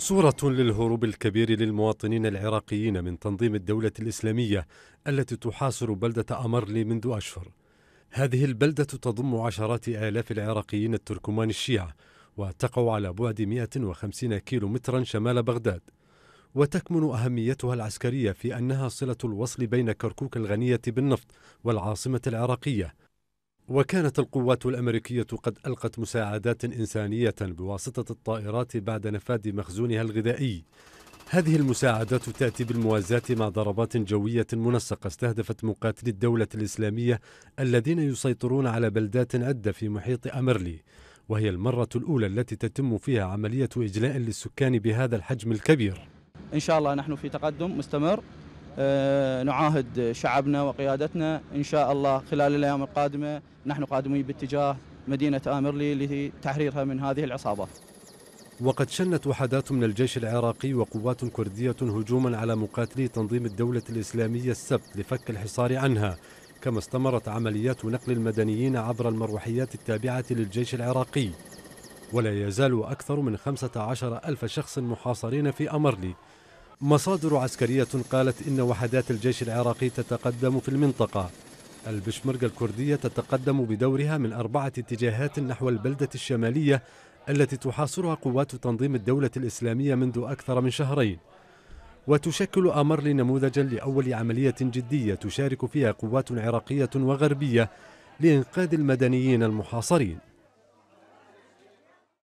صورة للهروب الكبير للمواطنين العراقيين من تنظيم الدولة الإسلامية التي تحاصر بلدة أمرلي منذ أشهر. هذه البلدة تضم عشرات آلاف العراقيين التركمان الشيعة وتقع على بعد 150 كيلو مترا شمال بغداد. وتكمن أهميتها العسكرية في أنها صلة الوصل بين كركوك الغنية بالنفط والعاصمة العراقية وكانت القوات الأمريكية قد ألقت مساعدات إنسانية بواسطة الطائرات بعد نفاذ مخزونها الغذائي هذه المساعدات تأتي بالموازاة مع ضربات جوية منسقة استهدفت مقاتلي الدولة الإسلامية الذين يسيطرون على بلدات عدة في محيط أمرلي وهي المرة الأولى التي تتم فيها عملية إجلاء للسكان بهذا الحجم الكبير إن شاء الله نحن في تقدم مستمر آه، نعاهد شعبنا وقيادتنا إن شاء الله خلال الأيام القادمة نحن قادمين باتجاه مدينة آمرلي لتحريرها من هذه العصابات وقد شنت وحدات من الجيش العراقي وقوات كردية هجوما على مقاتلي تنظيم الدولة الإسلامية السبت لفك الحصار عنها كما استمرت عمليات نقل المدنيين عبر المروحيات التابعة للجيش العراقي ولا يزال أكثر من 15 ألف شخص محاصرين في أمرلي مصادر عسكرية قالت إن وحدات الجيش العراقي تتقدم في المنطقة البشمركة الكردية تتقدم بدورها من أربعة اتجاهات نحو البلدة الشمالية التي تحاصرها قوات تنظيم الدولة الإسلامية منذ أكثر من شهرين وتشكل امر نموذجا لأول عملية جدية تشارك فيها قوات عراقية وغربية لإنقاذ المدنيين المحاصرين